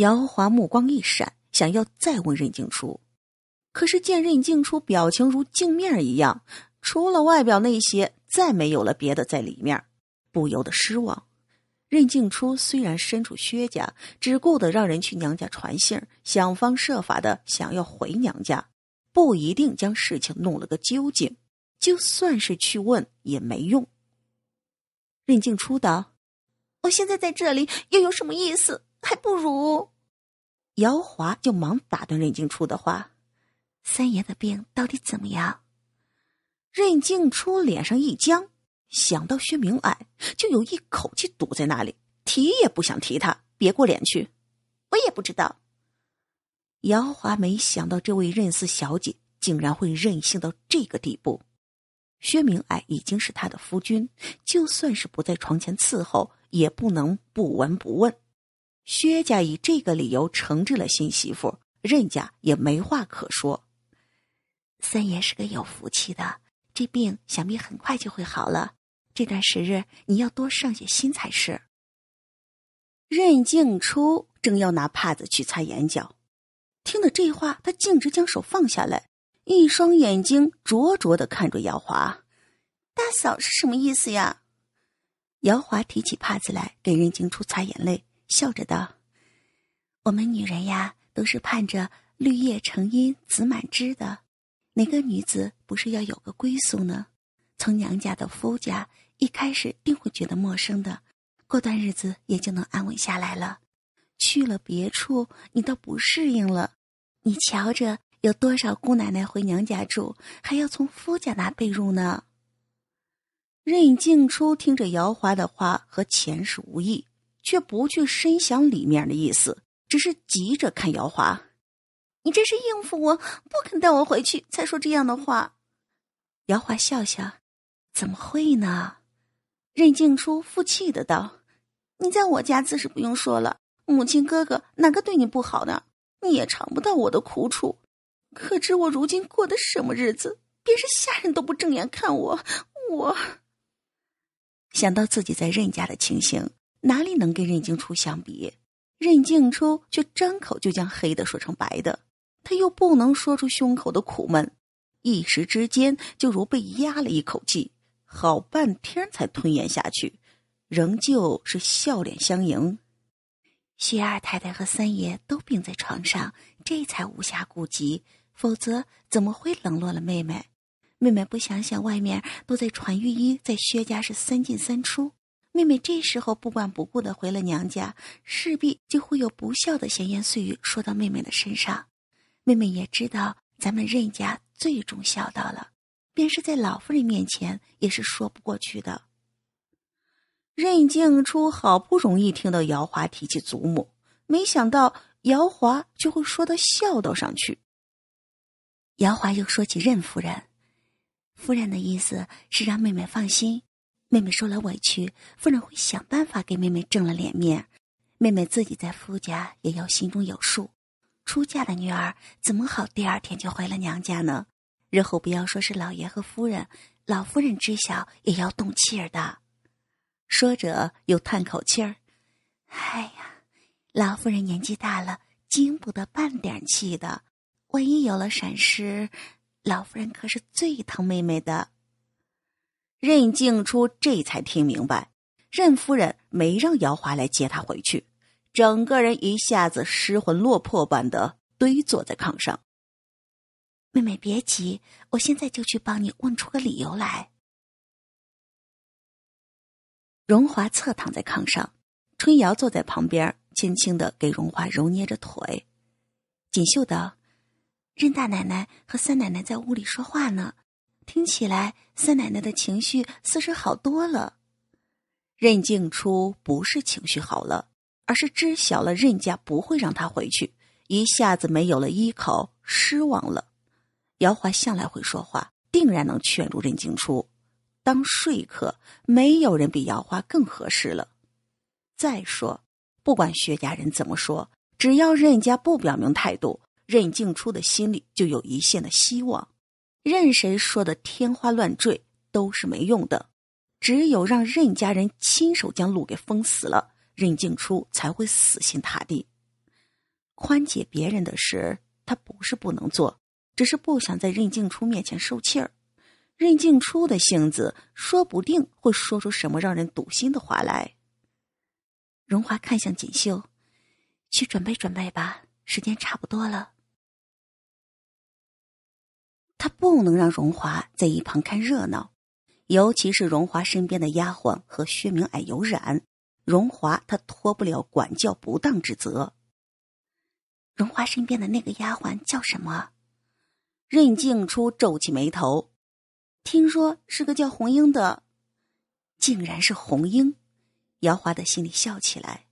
姚华目光一闪，想要再问任静初，可是见任静初表情如镜面一样，除了外表那些，再没有了别的在里面，不由得失望。任静初虽然身处薛家，只顾得让人去娘家传信，想方设法的想要回娘家，不一定将事情弄了个究竟。就算是去问，也没用。任静初道：“我现在在这里，又有什么意思？”还不如，姚华就忙打断任静初的话：“三爷的病到底怎么样？”任静初脸上一僵，想到薛明爱，就有一口气堵在那里，提也不想提他，别过脸去。我也不知道。姚华没想到这位任四小姐竟然会任性到这个地步。薛明爱已经是他的夫君，就算是不在床前伺候，也不能不闻不问。薛家以这个理由惩治了新媳妇，任家也没话可说。三爷是个有福气的，这病想必很快就会好了。这段时日你要多上些心才是。任静初正要拿帕子去擦眼角，听了这话，他径直将手放下来，一双眼睛灼灼的看着姚华：“大嫂是什么意思呀？”姚华提起帕子来给任静初擦眼泪。笑着道：“我们女人呀，都是盼着绿叶成荫，子满枝的。哪个女子不是要有个归宿呢？从娘家到夫家，一开始定会觉得陌生的，过段日子也就能安稳下来了。去了别处，你倒不适应了。你瞧着有多少姑奶奶回娘家住，还要从夫家拿被褥呢。”任静初听着姚华的话，和前世无异。却不去深想里面的意思，只是急着看姚华。你这是应付我不肯带我回去才说这样的话。姚华笑笑：“怎么会呢？”任静初负气的道：“你在我家自是不用说了，母亲、哥哥哪个对你不好呢？你也尝不到我的苦楚，可知我如今过的什么日子？便是下人都不正眼看我。我想到自己在任家的情形。”哪里能跟任静初相比？任静初却张口就将黑的说成白的，他又不能说出胸口的苦闷，一时之间就如被压了一口气，好半天才吞咽下去，仍旧是笑脸相迎。薛二太太和三爷都病在床上，这才无暇顾及，否则怎么会冷落了妹妹？妹妹不想想，外面都在传御医在薛家是三进三出。妹妹这时候不管不顾的回了娘家，势必就会有不孝的闲言碎语说到妹妹的身上。妹妹也知道，咱们任家最重孝道了，便是在老夫人面前也是说不过去的。任静初好不容易听到姚华提起祖母，没想到姚华就会说到孝道上去。姚华又说起任夫人，夫人的意思是让妹妹放心。妹妹受了委屈，夫人会想办法给妹妹挣了脸面。妹妹自己在夫家也要心中有数。出嫁的女儿怎么好第二天就回了娘家呢？日后不要说是老爷和夫人，老夫人知晓也要动气儿的。说着又叹口气儿：“哎呀，老夫人年纪大了，经不得半点气的。万一有了闪失，老夫人可是最疼妹妹的。”任静初这才听明白，任夫人没让姚华来接她回去，整个人一下子失魂落魄般的堆坐在炕上。妹妹别急，我现在就去帮你问出个理由来。荣华侧躺在炕上，春瑶坐在旁边，轻轻的给荣华揉捏着腿。锦绣道：“任大奶奶和三奶奶在屋里说话呢。”听起来，三奶奶的情绪似是好多了。任静初不是情绪好了，而是知晓了任家不会让他回去，一下子没有了依靠，失望了。姚华向来会说话，定然能劝住任静初。当说客，没有人比姚华更合适了。再说，不管薛家人怎么说，只要任家不表明态度，任静初的心里就有一线的希望。任谁说的天花乱坠都是没用的，只有让任家人亲手将路给封死了，任静初才会死心塌地。宽解别人的事，他不是不能做，只是不想在任静初面前受气儿。任静初的性子，说不定会说出什么让人堵心的话来。荣华看向锦绣，去准备准备吧，时间差不多了。他不能让荣华在一旁看热闹，尤其是荣华身边的丫鬟和薛明矮有染，荣华他脱不了管教不当之责。荣华身边的那个丫鬟叫什么？任静初皱起眉头，听说是个叫红英的，竟然是红英。姚华的心里笑起来，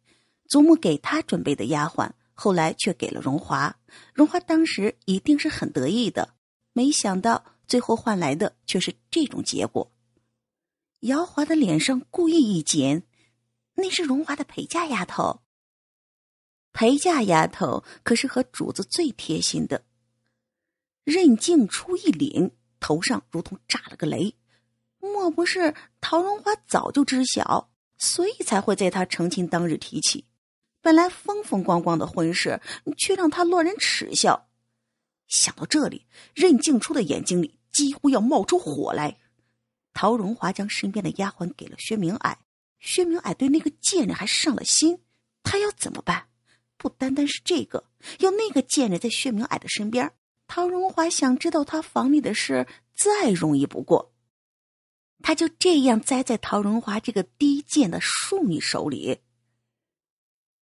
祖母给他准备的丫鬟，后来却给了荣华，荣华当时一定是很得意的。没想到最后换来的却是这种结果。姚华的脸上故意一紧，那是荣华的陪嫁丫头。陪嫁丫头可是和主子最贴心的。任静初一凛，头上如同炸了个雷，莫不是陶荣华早就知晓，所以才会在她成亲当日提起？本来风风光光的婚事，却让她落人耻笑。想到这里，任静初的眼睛里几乎要冒出火来。陶荣华将身边的丫鬟给了薛明矮，薛明矮对那个贱人还上了心，他要怎么办？不单单是这个，要那个贱人在薛明矮的身边，陶荣华想知道他房里的事再容易不过，他就这样栽在陶荣华这个低贱的庶女手里。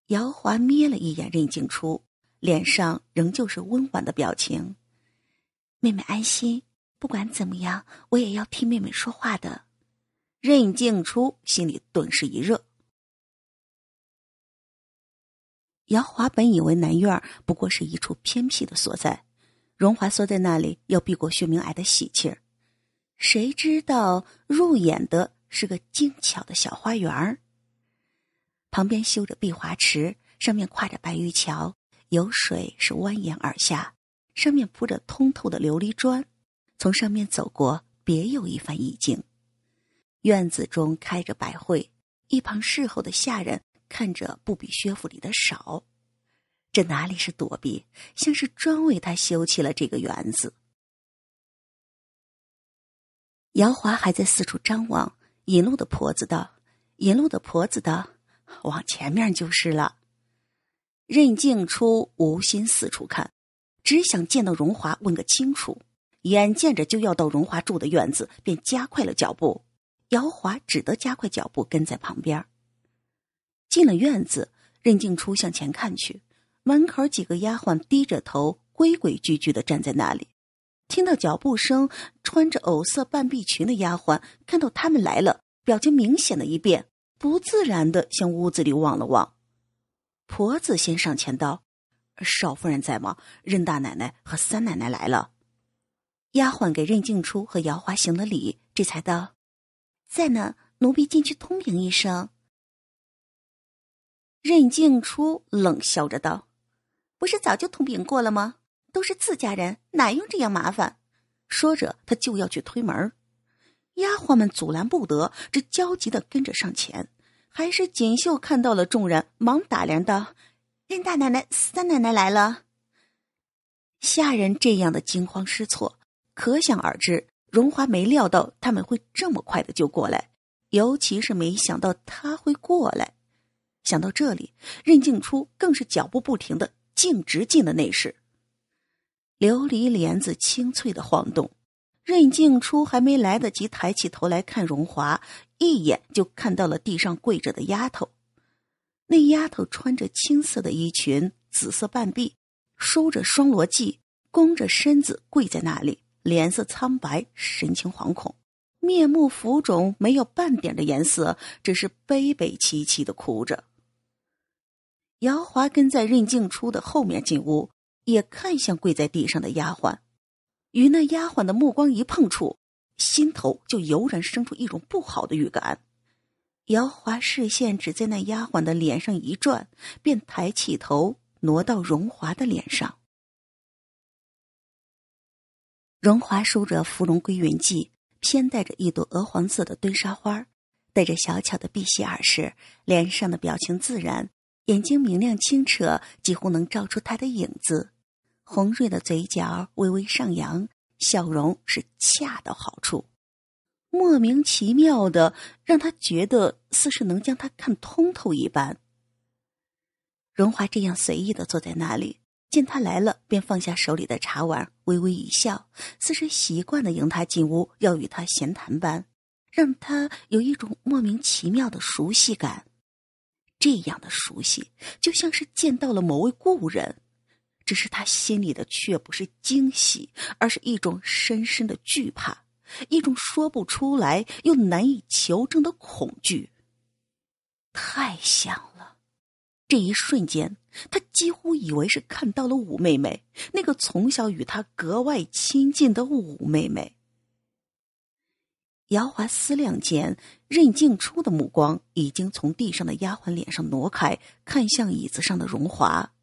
姚华瞥了一眼任静初。脸上仍旧是温婉的表情。妹妹安心，不管怎么样，我也要替妹妹说话的。任静初心里顿时一热。姚华本以为南院儿不过是一处偏僻的所在，荣华缩在那里要避过薛明矮的喜气儿，谁知道入眼的是个精巧的小花园儿，旁边修着碧华池，上面跨着白玉桥。有水是蜿蜒而下，上面铺着通透的琉璃砖，从上面走过，别有一番意境。院子中开着百会，一旁侍候的下人看着不比薛府里的少。这哪里是躲避，像是专为他修起了这个园子。姚华还在四处张望，引路的婆子道：“引路的婆子道，往前面就是了。”任静初无心四处看，只想见到荣华，问个清楚。眼见着就要到荣华住的院子，便加快了脚步。姚华只得加快脚步跟在旁边。进了院子，任静初向前看去，门口几个丫鬟低着头，规规矩矩的站在那里。听到脚步声，穿着藕色半臂裙的丫鬟看到他们来了，表情明显的一变，不自然的向屋子里望了望。婆子先上前道：“少夫人在吗？任大奶奶和三奶奶来了。”丫鬟给任静初和姚华行了礼，这才道：“在呢，奴婢进去通禀一声。”任静初冷笑着道：“不是早就通禀过了吗？都是自家人，哪用这样麻烦？”说着，他就要去推门，丫鬟们阻拦不得，只焦急的跟着上前。还是锦绣看到了众人，忙打量道：“任大奶奶、三奶奶来了。”下人这样的惊慌失措，可想而知。荣华没料到他们会这么快的就过来，尤其是没想到他会过来。想到这里，任静初更是脚步不停的径直进了内室，琉璃帘子清脆的晃动。任静初还没来得及抬起头来看荣华，一眼就看到了地上跪着的丫头。那丫头穿着青色的衣裙，紫色半臂，梳着双螺髻，弓着身子跪在那里，脸色苍白，神情惶恐，面目浮肿，没有半点的颜色，只是悲悲戚戚的哭着。姚华跟在任静初的后面进屋，也看向跪在地上的丫鬟。与那丫鬟的目光一碰触，心头就油然生出一种不好的预感。姚华视线只在那丫鬟的脸上一转，便抬起头挪到荣华的脸上。荣华梳着芙蓉归云髻，偏戴着一朵鹅黄色的堆沙花，戴着小巧的碧玺耳饰，脸上的表情自然，眼睛明亮清澈，几乎能照出她的影子。洪瑞的嘴角微微上扬，笑容是恰到好处，莫名其妙的让他觉得似是能将他看通透一般。荣华这样随意的坐在那里，见他来了，便放下手里的茶碗，微微一笑，似是习惯的迎他进屋，要与他闲谈般，让他有一种莫名其妙的熟悉感。这样的熟悉，就像是见到了某位故人。只是他心里的，却不是惊喜，而是一种深深的惧怕，一种说不出来又难以求证的恐惧。太像了，这一瞬间，他几乎以为是看到了五妹妹，那个从小与他格外亲近的五妹妹。姚华思量间，任静初的目光已经从地上的丫鬟脸上挪开，看向椅子上的荣华。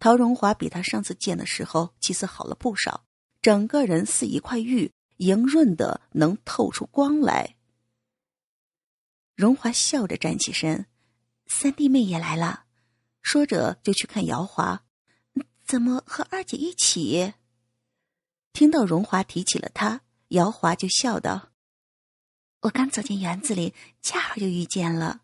陶荣华比他上次见的时候气色好了不少，整个人似一块玉，莹润的能透出光来。荣华笑着站起身：“三弟妹也来了。”说着就去看姚华，“怎么和二姐一起？”听到荣华提起了他，姚华就笑道：“我刚走进园子里，恰好就遇见了。”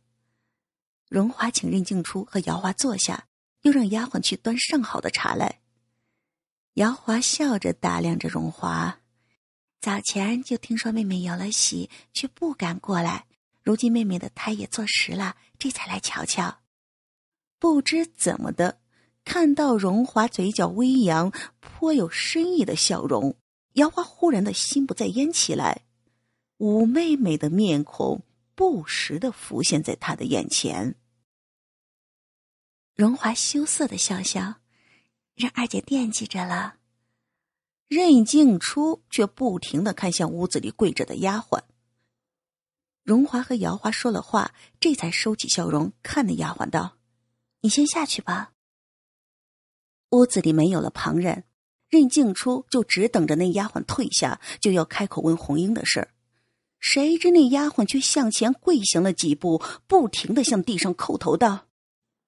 荣华请任静初和姚华坐下。又让丫鬟去端上好的茶来。姚华笑着打量着荣华，早前就听说妹妹要来喜，却不敢过来。如今妹妹的胎也坐实了，这才来瞧瞧。不知怎么的，看到荣华嘴角微扬、颇有深意的笑容，姚华忽然的心不在焉起来，五妹妹的面孔不时的浮现在他的眼前。荣华羞涩的笑笑，让二姐惦记着了。任静初却不停的看向屋子里跪着的丫鬟。荣华和姚花说了话，这才收起笑容，看那丫鬟道：“你先下去吧。”屋子里没有了旁人，任静初就只等着那丫鬟退下，就要开口问红英的事儿。谁知那丫鬟却向前跪行了几步，不停的向地上叩头道。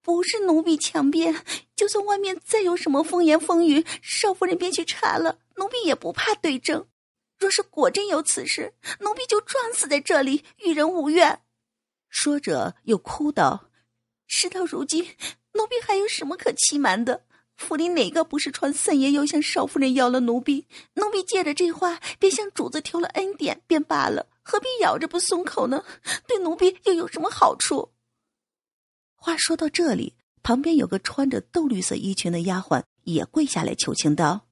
不是奴婢强辩，就算外面再有什么风言风语，少夫人便去查了，奴婢也不怕对证。若是果真有此事，奴婢就撞死在这里，与人无怨。说着又哭道：“事到如今，奴婢还有什么可欺瞒的？府里哪个不是传三爷又向少夫人要了奴婢？奴婢借着这话，便向主子求了恩典，便罢了，何必咬着不松口呢？对奴婢又有什么好处？”话说到这里，旁边有个穿着豆绿色衣裙的丫鬟也跪下来求情道：“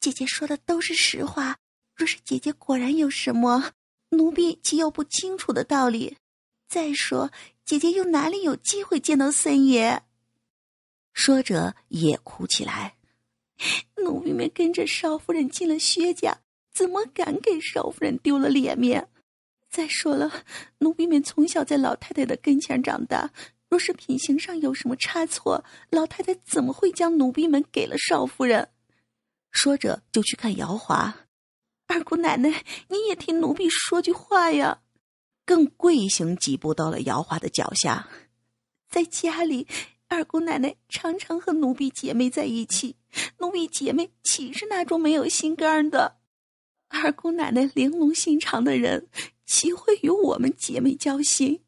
姐姐说的都是实话。若是姐姐果然有什么奴婢岂有不清楚的道理，再说姐姐又哪里有机会见到三爷？”说着也哭起来。奴婢们跟着少夫人进了薛家，怎么敢给少夫人丢了脸面？再说了，奴婢们从小在老太太的跟前长大。若是品行上有什么差错，老太太怎么会将奴婢们给了少夫人？说着，就去看姚华。二姑奶奶，你也替奴婢说句话呀！更跪行几步到了姚华的脚下。在家里，二姑奶奶常常和奴婢姐妹在一起，奴婢姐妹岂是那种没有心肝的？二姑奶奶玲珑心肠的人，岂会与我们姐妹交心？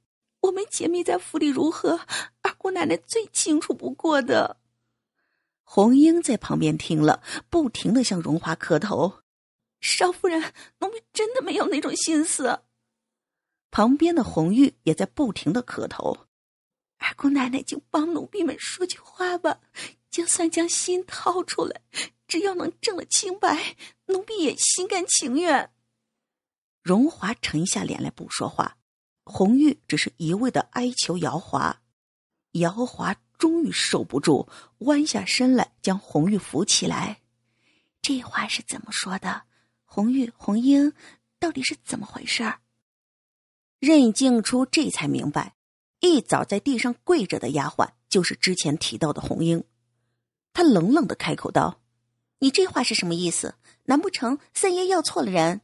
我们姐妹在府里如何，二姑奶奶最清楚不过的。红英在旁边听了，不停的向荣华磕头：“少夫人，奴婢真的没有那种心思。”旁边的红玉也在不停的磕头：“二姑奶奶就帮奴婢们说句话吧，就算将心掏出来，只要能证了清白，奴婢也心甘情愿。”荣华沉下脸来，不说话。红玉只是一味的哀求姚华，姚华终于受不住，弯下身来将红玉扶起来。这话是怎么说的？红玉、红英到底是怎么回事？任静初这才明白，一早在地上跪着的丫鬟就是之前提到的红英。他冷冷的开口道：“你这话是什么意思？难不成三爷要错了人？”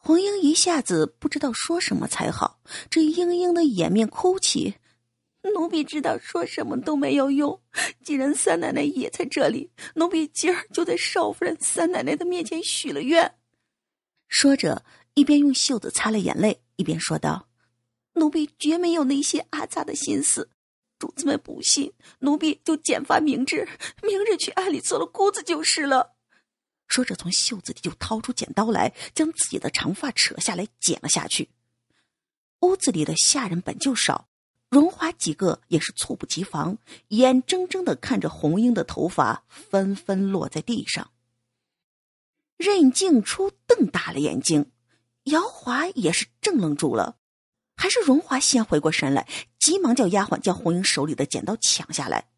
红英一下子不知道说什么才好，这嘤嘤的掩面哭泣。奴婢知道说什么都没有用，既然三奶奶也在这里，奴婢今儿就在少夫人、三奶奶的面前许了愿。说着，一边用袖子擦了眼泪，一边说道：“奴婢绝没有那些阿杂的心思，主子们不信，奴婢就剪发明志，明日去暗里做了姑子就是了。”说着，从袖子里就掏出剪刀来，将自己的长发扯下来剪了下去。屋子里的下人本就少，荣华几个也是猝不及防，眼睁睁的看着红英的头发纷纷落在地上。任静初瞪大了眼睛，姚华也是怔愣住了。还是荣华先回过神来，急忙叫丫鬟将红英手里的剪刀抢下来。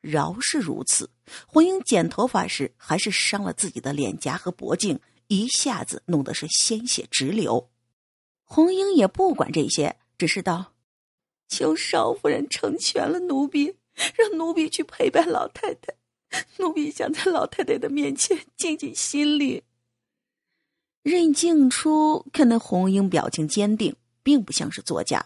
饶是如此，红英剪头发时还是伤了自己的脸颊和脖颈，一下子弄得是鲜血直流。红英也不管这些，只是道：“求少夫人成全了奴婢，让奴婢去陪伴老太太。奴婢想在老太太的面前尽尽心力。”任静初看那红英表情坚定，并不像是作假。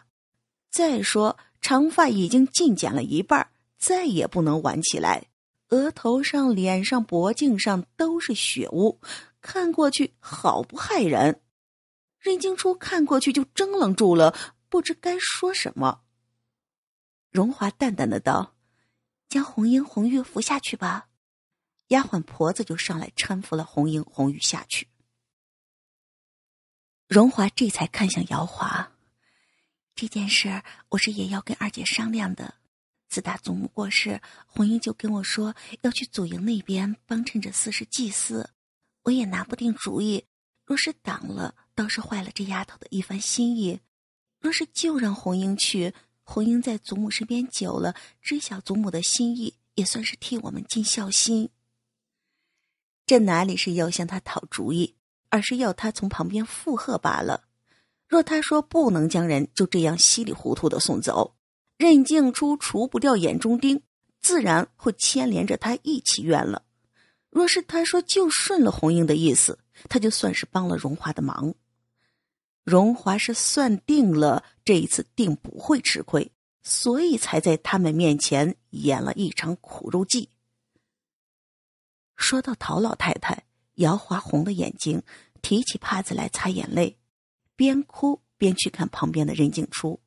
再说，长发已经尽剪了一半再也不能挽起来，额头上、脸上、脖颈上都是血污，看过去好不骇人。任静初看过去就怔愣住了，不知该说什么。荣华淡淡的道：“将红英、红玉扶下去吧。”丫鬟婆子就上来搀扶了红英、红玉下去。荣华这才看向姚华：“这件事我是也要跟二姐商量的。”自打祖母过世，红英就跟我说要去祖营那边帮衬着四世祭祀，我也拿不定主意。若是挡了，倒是坏了这丫头的一番心意；若是就让红英去，红英在祖母身边久了，知晓祖母的心意，也算是替我们尽孝心。这哪里是要向他讨主意，而是要他从旁边附和罢了。若他说不能将人就这样稀里糊涂的送走。任静初除不掉眼中钉，自然会牵连着他一起怨了。若是他说就顺了红英的意思，他就算是帮了荣华的忙。荣华是算定了这一次定不会吃亏，所以才在他们面前演了一场苦肉计。说到陶老太太，姚华红的眼睛提起帕子来擦眼泪，边哭边去看旁边的任静初。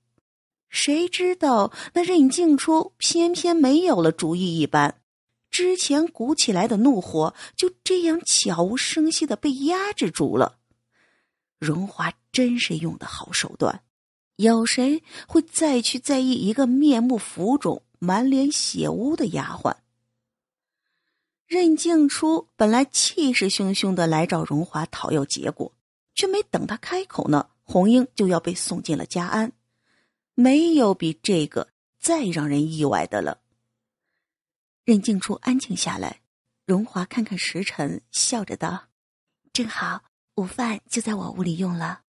谁知道那任静初偏偏没有了主意一般，之前鼓起来的怒火就这样悄无声息的被压制住了。荣华真是用的好手段，有谁会再去在意一个面目浮肿、满脸血污的丫鬟？任静初本来气势汹汹的来找荣华讨要结果，却没等他开口呢，红英就要被送进了家安。没有比这个再让人意外的了。任静初安静下来，荣华看看时辰，笑着道：“正好，午饭就在我屋里用了。”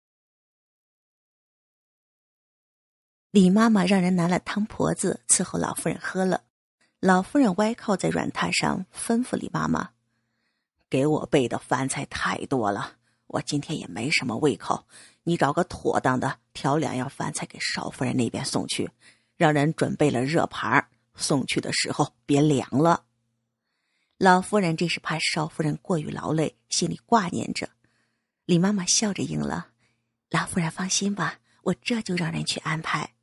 李妈妈让人拿了汤婆子伺候老夫人喝了。老夫人歪靠在软榻上，吩咐李妈妈：“给我备的饭菜太多了。”我今天也没什么胃口，你找个妥当的，调两样饭菜给少夫人那边送去，让人准备了热盘儿送去的时候别凉了。老夫人这是怕少夫人过于劳累，心里挂念着。李妈妈笑着应了：“老夫人放心吧，我这就让人去安排。”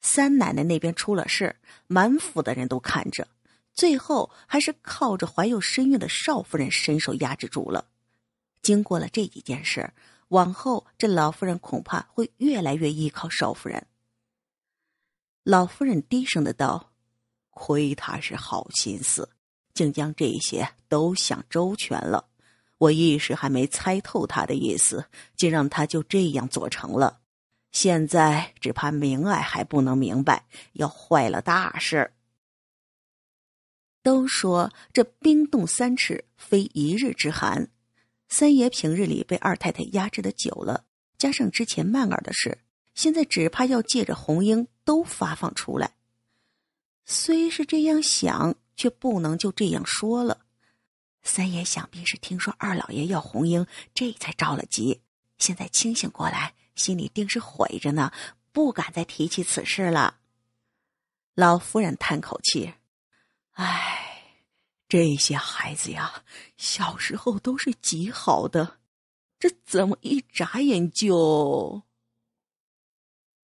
三奶奶那边出了事满府的人都看着，最后还是靠着怀有身孕的少夫人伸手压制住了。经过了这几件事，往后这老夫人恐怕会越来越依靠少夫人。老夫人低声的道：“亏他是好心思，竟将这些都想周全了。我一时还没猜透他的意思，竟让他就这样做成了。现在只怕明爱还不能明白，要坏了大事都说这冰冻三尺，非一日之寒。”三爷平日里被二太太压制的久了，加上之前曼儿的事，现在只怕要借着红英都发放出来。虽是这样想，却不能就这样说了。三爷想必是听说二老爷要红英，这才着了急。现在清醒过来，心里定是悔着呢，不敢再提起此事了。老夫人叹口气：“唉。”这些孩子呀，小时候都是极好的，这怎么一眨眼就？